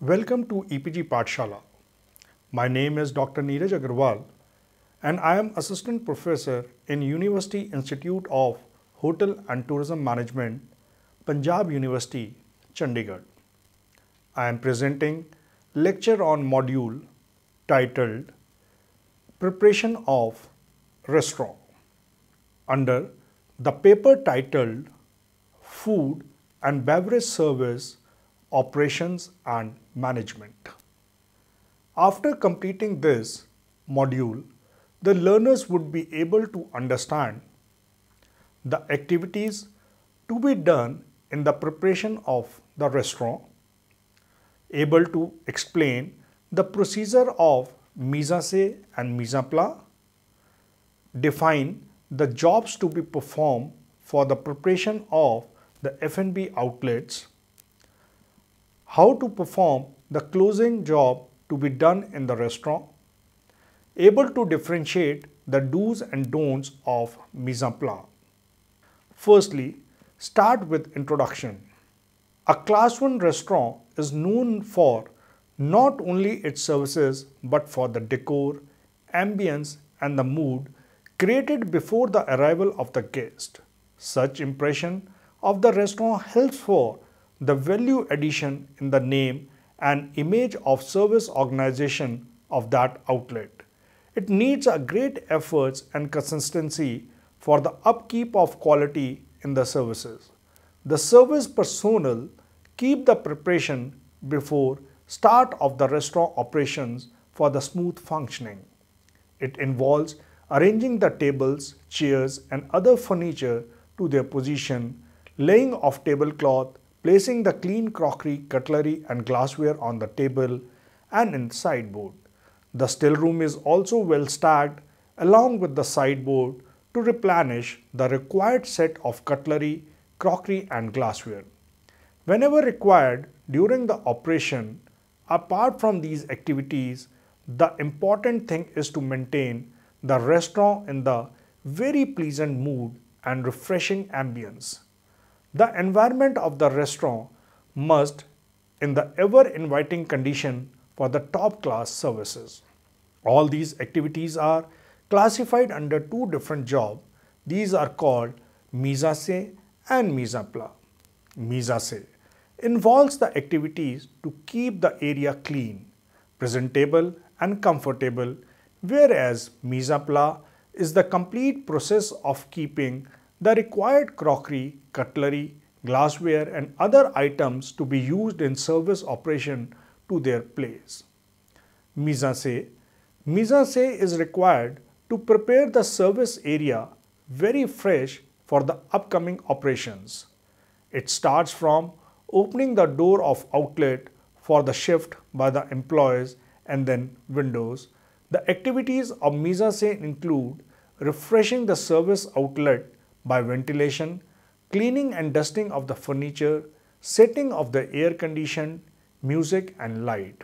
Welcome to EPG Patshala. My name is Dr. Neeraj Agarwal and I am Assistant Professor in University Institute of Hotel and Tourism Management, Punjab University, Chandigarh. I am presenting lecture on module titled Preparation of Restaurant under the paper titled Food and Beverage Service operations and management. After completing this module, the learners would be able to understand the activities to be done in the preparation of the restaurant, able to explain the procedure of mise-en-scène and mise en define the jobs to be performed for the preparation of the F&B outlets, how to perform the closing job to be done in the restaurant, able to differentiate the do's and don'ts of mise en place. Firstly, start with introduction. A class 1 restaurant is known for not only its services but for the decor, ambience and the mood created before the arrival of the guest. Such impression of the restaurant helps for the value addition in the name and image of service organization of that outlet. It needs a great efforts and consistency for the upkeep of quality in the services. The service personnel keep the preparation before start of the restaurant operations for the smooth functioning. It involves arranging the tables, chairs and other furniture to their position, laying of tablecloth, placing the clean crockery, cutlery and glassware on the table and in the sideboard. The still room is also well stacked along with the sideboard to replenish the required set of cutlery, crockery and glassware. Whenever required during the operation, apart from these activities, the important thing is to maintain the restaurant in the very pleasant mood and refreshing ambience. The environment of the restaurant must in the ever inviting condition for the top class services. All these activities are classified under two different jobs. These are called se and mise pla. se involves the activities to keep the area clean, presentable and comfortable, whereas mise pla is the complete process of keeping the required crockery, cutlery, glassware and other items to be used in service operation to their place. Mise Mise is required to prepare the service area very fresh for the upcoming operations. It starts from opening the door of outlet for the shift by the employees and then windows. The activities of mise include refreshing the service outlet by ventilation, cleaning and dusting of the furniture, setting of the air condition, music and light.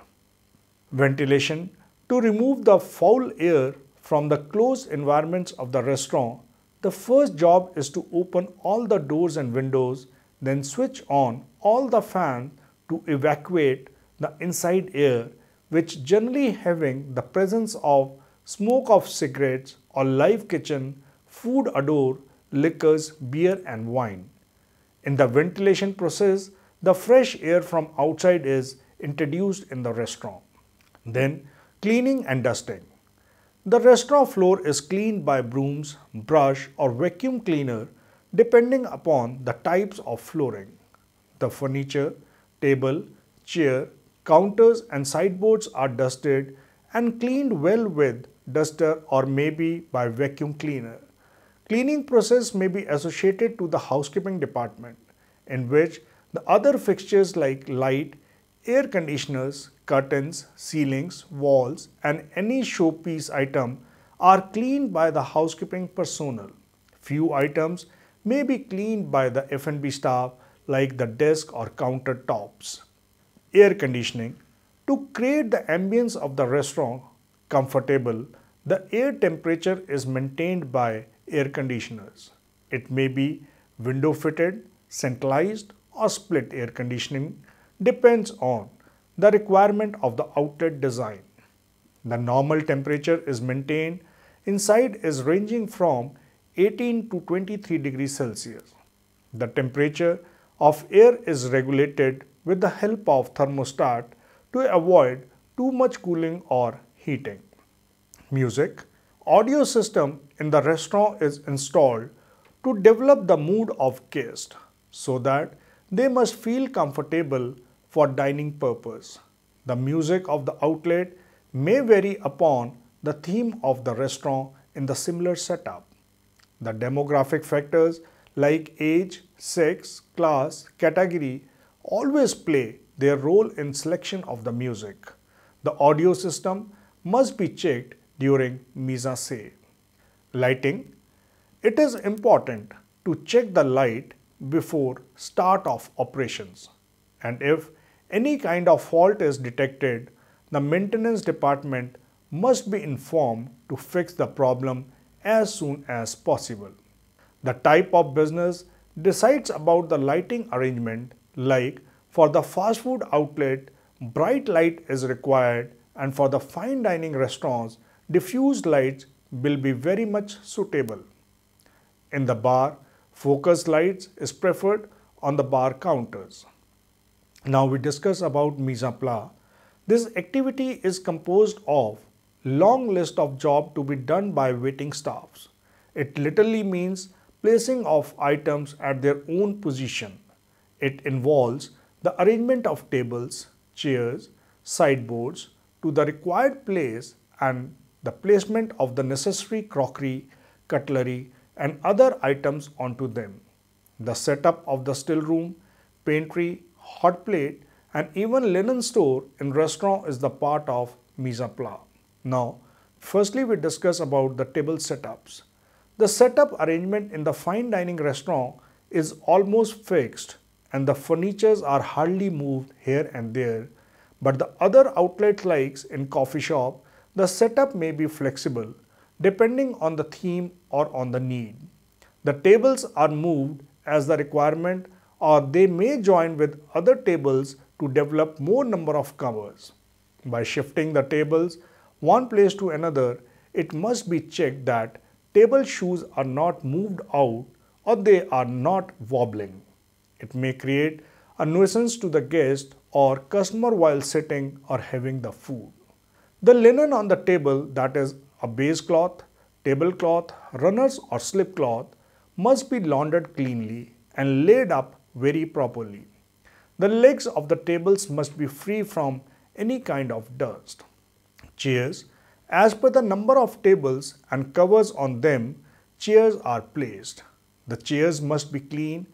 Ventilation to remove the foul air from the closed environments of the restaurant, the first job is to open all the doors and windows, then switch on all the fans to evacuate the inside air which generally having the presence of smoke of cigarettes or live kitchen, food odor liquors, beer and wine. In the ventilation process, the fresh air from outside is introduced in the restaurant. Then cleaning and dusting. The restaurant floor is cleaned by brooms, brush or vacuum cleaner depending upon the types of flooring. The furniture, table, chair, counters and sideboards are dusted and cleaned well with duster or maybe by vacuum cleaner. Cleaning process may be associated to the housekeeping department in which the other fixtures like light, air conditioners, curtains, ceilings, walls and any showpiece item are cleaned by the housekeeping personnel. Few items may be cleaned by the F&B staff like the desk or countertops. Air conditioning. To create the ambience of the restaurant comfortable, the air temperature is maintained by air conditioners. It may be window fitted, centralized or split air conditioning depends on the requirement of the outlet design. The normal temperature is maintained inside is ranging from 18 to 23 degrees Celsius. The temperature of air is regulated with the help of thermostat to avoid too much cooling or heating. Music audio system in the restaurant is installed to develop the mood of guests so that they must feel comfortable for dining purpose. The music of the outlet may vary upon the theme of the restaurant in the similar setup. The demographic factors like age, sex, class, category always play their role in selection of the music. The audio system must be checked during mise en Lighting. It is important to check the light before start of operations and if any kind of fault is detected, the maintenance department must be informed to fix the problem as soon as possible. The type of business decides about the lighting arrangement like for the fast food outlet, bright light is required and for the fine dining restaurants, Diffused lights will be very much suitable. In the bar, focus lights is preferred on the bar counters. Now we discuss about mise en place. This activity is composed of long list of job to be done by waiting staffs. It literally means placing of items at their own position. It involves the arrangement of tables, chairs, sideboards to the required place and the placement of the necessary crockery, cutlery and other items onto them, the setup of the still room, pantry, hot plate and even linen store in restaurant is the part of mise en place. Now, firstly we discuss about the table setups. The setup arrangement in the fine dining restaurant is almost fixed and the furnitures are hardly moved here and there but the other outlets like in coffee shop the setup may be flexible depending on the theme or on the need. The tables are moved as the requirement or they may join with other tables to develop more number of covers. By shifting the tables one place to another, it must be checked that table shoes are not moved out or they are not wobbling. It may create a nuisance to the guest or customer while sitting or having the food. The linen on the table, that is a base cloth, tablecloth, runners or slip cloth, must be laundered cleanly and laid up very properly. The legs of the tables must be free from any kind of dust. Chairs, as per the number of tables and covers on them, chairs are placed. The chairs must be clean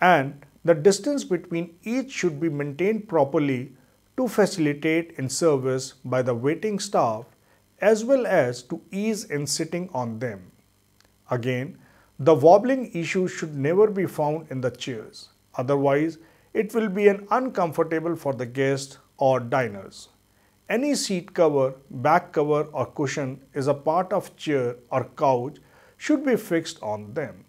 and the distance between each should be maintained properly to facilitate in service by the waiting staff as well as to ease in sitting on them. Again, the wobbling issue should never be found in the chairs, otherwise it will be an uncomfortable for the guests or diners. Any seat cover, back cover or cushion is a part of chair or couch should be fixed on them.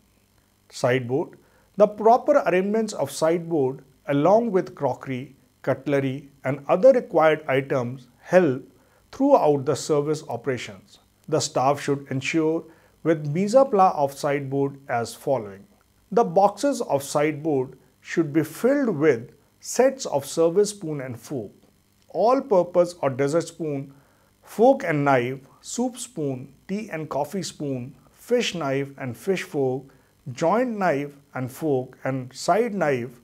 Sideboard The proper arrangements of sideboard along with crockery cutlery and other required items help throughout the service operations. The staff should ensure with Mizapla of sideboard as following. The boxes of sideboard should be filled with sets of service spoon and fork, all-purpose or dessert spoon, fork and knife, soup spoon, tea and coffee spoon, fish knife and fish fork, joint knife and fork and side knife,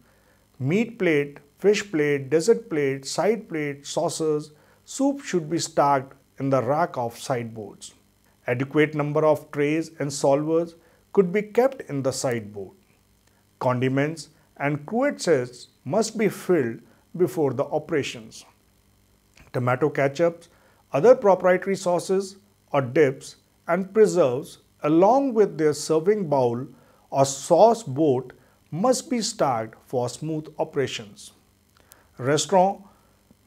meat plate, Fish plate, dessert plate, side plate, saucers, soup should be stacked in the rack of sideboards. Adequate number of trays and solvers could be kept in the sideboard. Condiments and cuvettes must be filled before the operations. Tomato ketchups, other proprietary sauces or dips and preserves along with their serving bowl or sauce boat must be stacked for smooth operations restaurant,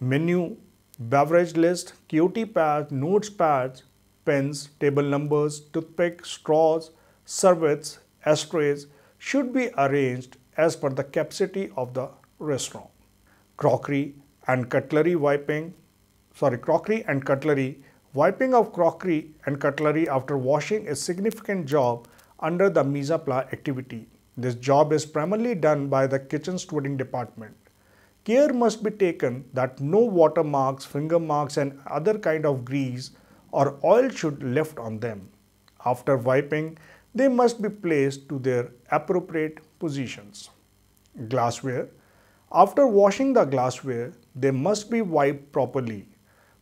menu, beverage list, Q T pad, notes pad, pens, table numbers, toothpick, straws, serviettes, ashtrays should be arranged as per the capacity of the restaurant. Crockery and cutlery wiping, sorry, crockery and cutlery, wiping of crockery and cutlery after washing is significant job under the mise en activity. This job is primarily done by the kitchen stewarding department. Care must be taken that no water marks, finger marks and other kind of grease or oil should left on them. After wiping, they must be placed to their appropriate positions. Glassware After washing the glassware, they must be wiped properly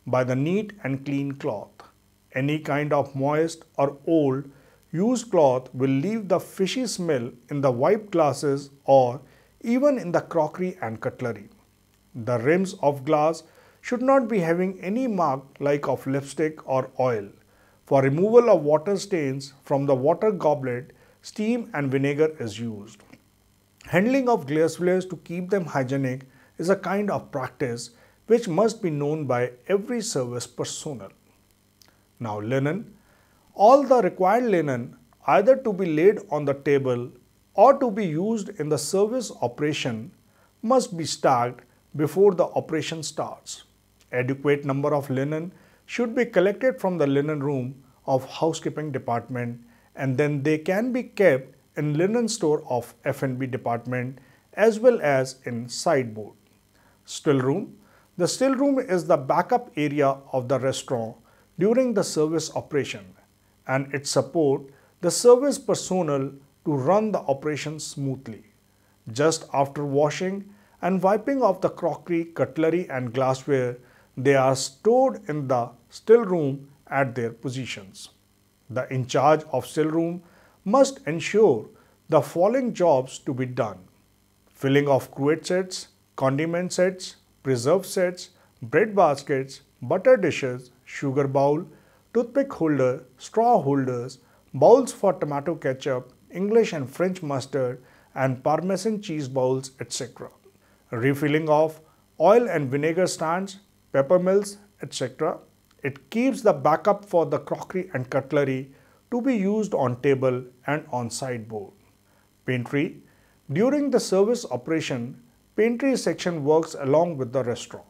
by the neat and clean cloth. Any kind of moist or old used cloth will leave the fishy smell in the wiped glasses or even in the crockery and cutlery. The rims of glass should not be having any mark like of lipstick or oil. For removal of water stains from the water goblet, steam and vinegar is used. Handling of glassware to keep them hygienic is a kind of practice which must be known by every service personnel. Now linen. All the required linen either to be laid on the table or to be used in the service operation must be stacked before the operation starts. Adequate number of linen should be collected from the linen room of housekeeping department and then they can be kept in linen store of F&B department as well as in sideboard. Still room. The still room is the backup area of the restaurant during the service operation and it support the service personnel to run the operation smoothly. Just after washing and wiping off the crockery, cutlery and glassware, they are stored in the still room at their positions. The in charge of still room must ensure the following jobs to be done. Filling of cruet sets, condiment sets, preserve sets, bread baskets, butter dishes, sugar bowl, toothpick holder, straw holders, bowls for tomato ketchup, English and French mustard, and Parmesan cheese bowls, etc. Refilling of oil and vinegar stands, pepper mills, etc. It keeps the backup for the crockery and cutlery to be used on table and on sideboard. Pantry During the service operation, pantry section works along with the restaurant.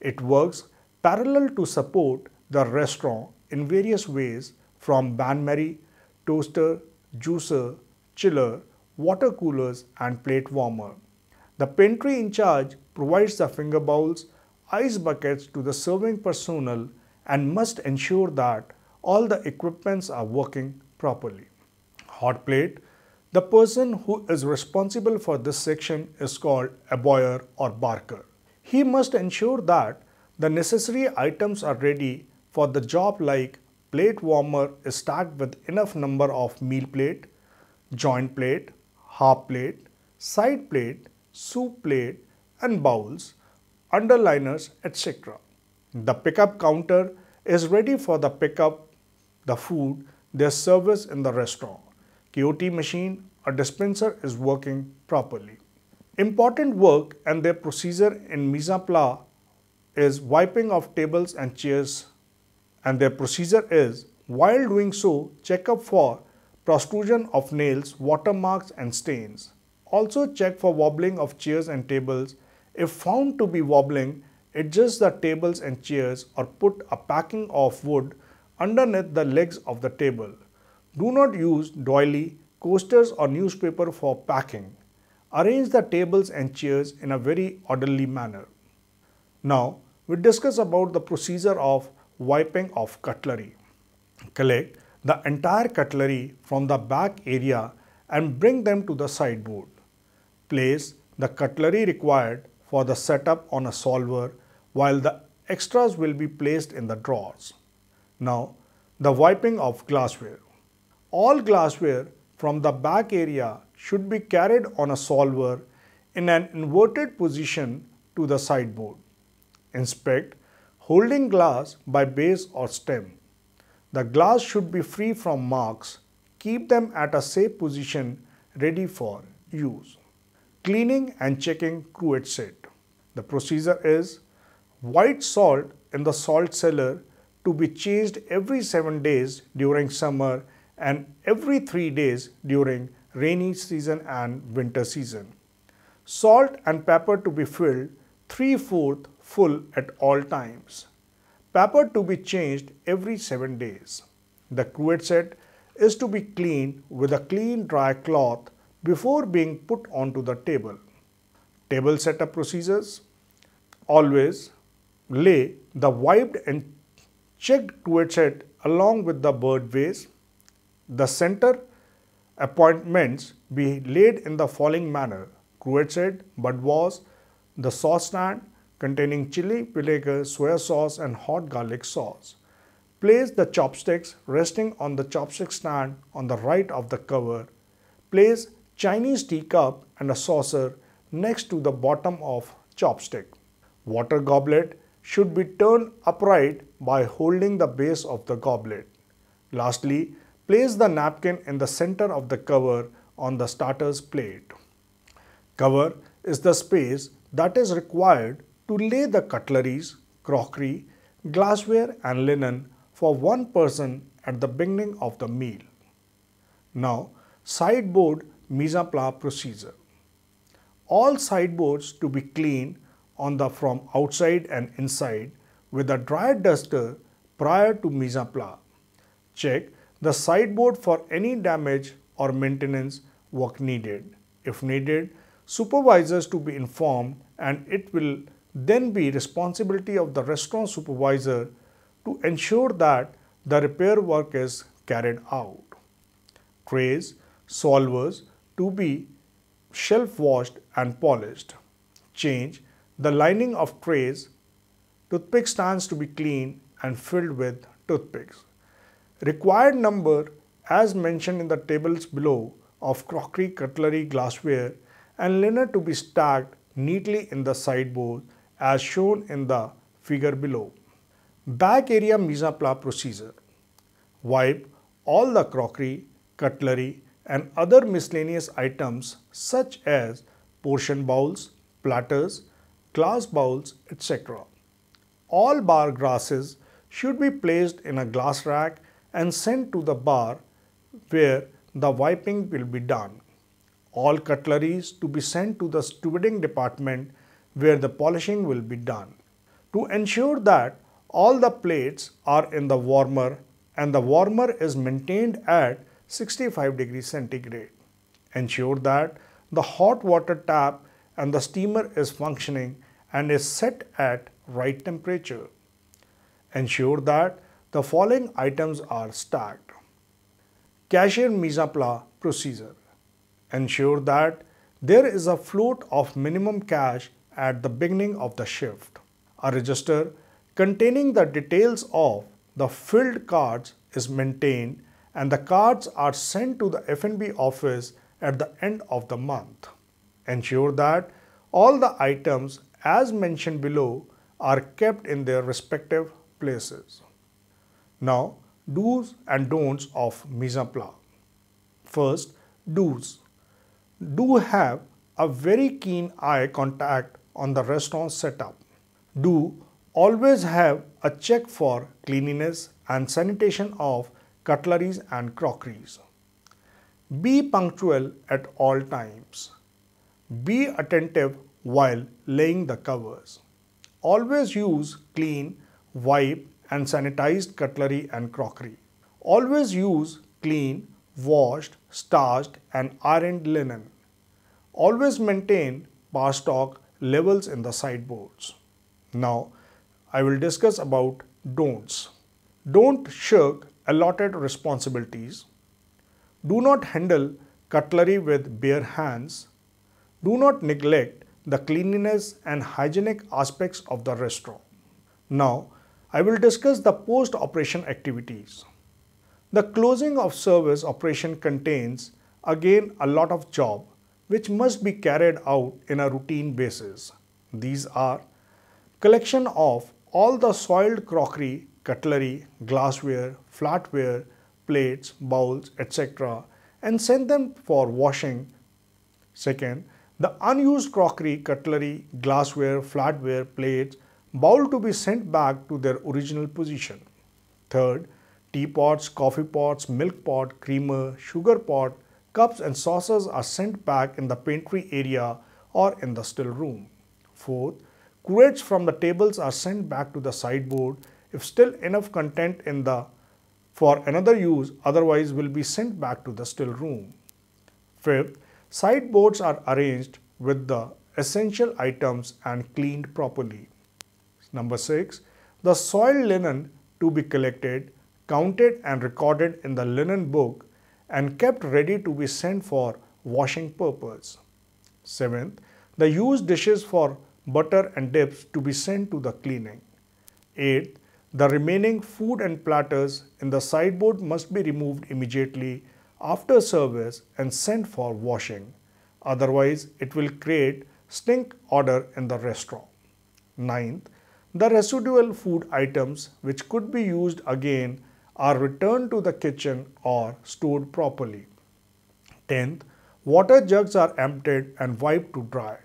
It works parallel to support the restaurant in various ways from banmary, toaster, juicer, chiller, water coolers and plate warmer. The pantry in charge provides the finger bowls, ice buckets to the serving personnel and must ensure that all the equipments are working properly. Hot plate. The person who is responsible for this section is called a boyer or barker. He must ensure that the necessary items are ready for the job like Plate warmer is stacked with enough number of meal plate, joint plate, half plate, side plate, soup plate and bowls, underliners etc. The pickup counter is ready for the pickup, the food, their service in the restaurant. KOT machine or dispenser is working properly. Important work and their procedure in mise is wiping of tables and chairs and their procedure is, while doing so, check up for protrusion of nails, watermarks and stains. Also check for wobbling of chairs and tables. If found to be wobbling, adjust the tables and chairs or put a packing of wood underneath the legs of the table. Do not use doily, coasters or newspaper for packing. Arrange the tables and chairs in a very orderly manner. Now, we discuss about the procedure of wiping of cutlery. Collect the entire cutlery from the back area and bring them to the sideboard. Place the cutlery required for the setup on a solver while the extras will be placed in the drawers. Now, the wiping of glassware. All glassware from the back area should be carried on a solver in an inverted position to the sideboard. Inspect holding glass by base or stem. The glass should be free from marks. Keep them at a safe position ready for use. Cleaning and checking cruet set. The procedure is white salt in the salt cellar to be changed every 7 days during summer and every 3 days during rainy season and winter season. Salt and pepper to be filled 3 full at all times. Paper to be changed every 7 days. The cruet set is to be cleaned with a clean dry cloth before being put onto the table. Table setup procedures. Always lay the wiped and checked cruet set along with the bird vase. The center appointments be laid in the following manner. Cruet set, bud vase, the saucepan, containing chili, vinegar, soya sauce and hot garlic sauce. Place the chopsticks resting on the chopstick stand on the right of the cover. Place Chinese teacup and a saucer next to the bottom of chopstick. Water goblet should be turned upright by holding the base of the goblet. Lastly, place the napkin in the center of the cover on the starter's plate. Cover is the space that is required to lay the cutleries, crockery, glassware and linen for one person at the beginning of the meal. Now, sideboard mise en place procedure. All sideboards to be cleaned on the from outside and inside with a dry duster prior to mise en place. Check the sideboard for any damage or maintenance work needed. If needed, supervisors to be informed and it will then be responsibility of the restaurant supervisor to ensure that the repair work is carried out. Trays, solvers to be shelf washed and polished. Change the lining of trays, toothpick stands to be cleaned and filled with toothpicks. Required number as mentioned in the tables below of crockery, cutlery, glassware and linen to be stacked neatly in the sideboard as shown in the figure below. Back area mise en place procedure. Wipe all the crockery, cutlery and other miscellaneous items such as portion bowls, platters, glass bowls, etc. All bar glasses should be placed in a glass rack and sent to the bar where the wiping will be done. All cutleries to be sent to the stewarding department where the polishing will be done. To ensure that all the plates are in the warmer and the warmer is maintained at 65 degrees centigrade. Ensure that the hot water tap and the steamer is functioning and is set at right temperature. Ensure that the following items are stacked. Cashier mise en place procedure. Ensure that there is a float of minimum cash at the beginning of the shift. A register containing the details of the filled cards is maintained and the cards are sent to the FNB office at the end of the month. Ensure that all the items as mentioned below are kept in their respective places. Now, do's and don'ts of mise en place. First, do's. Do have a very keen eye contact on the restaurant setup. Do always have a check for cleanliness and sanitation of cutleries and crockeries. Be punctual at all times. Be attentive while laying the covers. Always use clean, wipe and sanitized cutlery and crockery. Always use clean, washed, starched and ironed linen. Always maintain bar stock levels in the sideboards. Now, I will discuss about don'ts. Don't shirk allotted responsibilities. Do not handle cutlery with bare hands. Do not neglect the cleanliness and hygienic aspects of the restaurant. Now, I will discuss the post-operation activities. The closing of service operation contains again a lot of job which must be carried out in a routine basis. These are collection of all the soiled crockery, cutlery, glassware, flatware, plates, bowls, etc. and send them for washing. Second, the unused crockery, cutlery, glassware, flatware, plates, bowl to be sent back to their original position. Third, teapots, coffee pots, milk pot, creamer, sugar pot, Cups and saucers are sent back in the pantry area or in the still room. Fourth, cruets from the tables are sent back to the sideboard if still enough content in the for another use otherwise will be sent back to the still room. Fifth, sideboards are arranged with the essential items and cleaned properly. Number 6. The soiled linen to be collected, counted and recorded in the linen book and kept ready to be sent for washing purpose. Seventh, the used dishes for butter and dips to be sent to the cleaning. Eighth, the remaining food and platters in the sideboard must be removed immediately after service and sent for washing. Otherwise, it will create stink odor in the restaurant. Ninth, the residual food items which could be used again are returned to the kitchen or stored properly. 10th, water jugs are emptied and wiped to dry.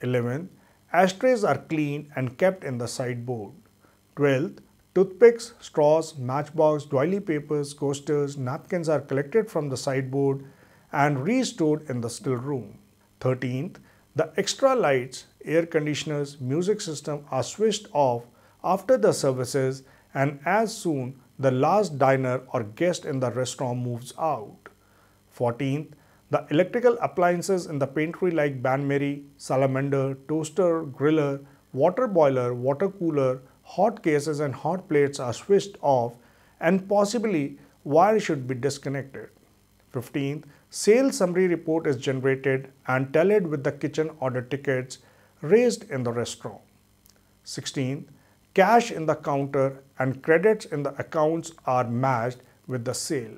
11. Ashtrays are cleaned and kept in the sideboard. 12th, toothpicks, straws, matchbox, doily papers, coasters, napkins are collected from the sideboard and restored in the still room. 13th, the extra lights, air conditioners, music system are switched off after the services and as soon the last diner or guest in the restaurant moves out. 14th, the electrical appliances in the pantry like banmary, salamander, toaster, griller, water boiler, water cooler, hot cases and hot plates are switched off and possibly wire should be disconnected. 15th, sales summary report is generated and tallied with the kitchen order tickets raised in the restaurant. 16th, cash in the counter and credits in the accounts are matched with the sale.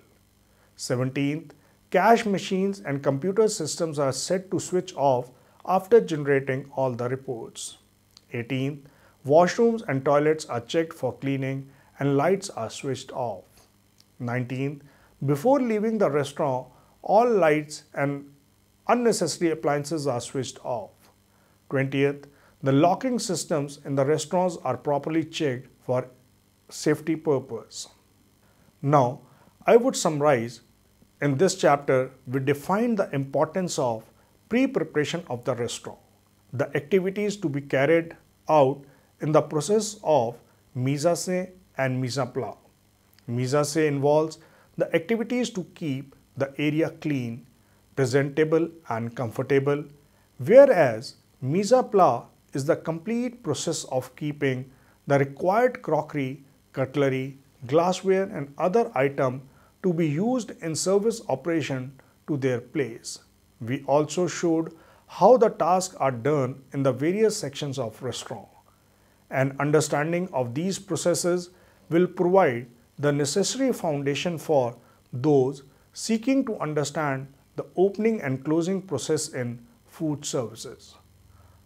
17th, cash machines and computer systems are set to switch off after generating all the reports. 18th, washrooms and toilets are checked for cleaning and lights are switched off. 19th, before leaving the restaurant, all lights and unnecessary appliances are switched off. 20th, the locking systems in the restaurants are properly checked for safety purpose. Now, I would summarize in this chapter, we define the importance of pre-preparation of the restaurant, the activities to be carried out in the process of mise and mise plat. Mise involves the activities to keep the area clean, presentable and comfortable, whereas mise plat is the complete process of keeping the required crockery, cutlery, glassware and other item to be used in service operation to their place. We also showed how the tasks are done in the various sections of restaurant. An understanding of these processes will provide the necessary foundation for those seeking to understand the opening and closing process in food services.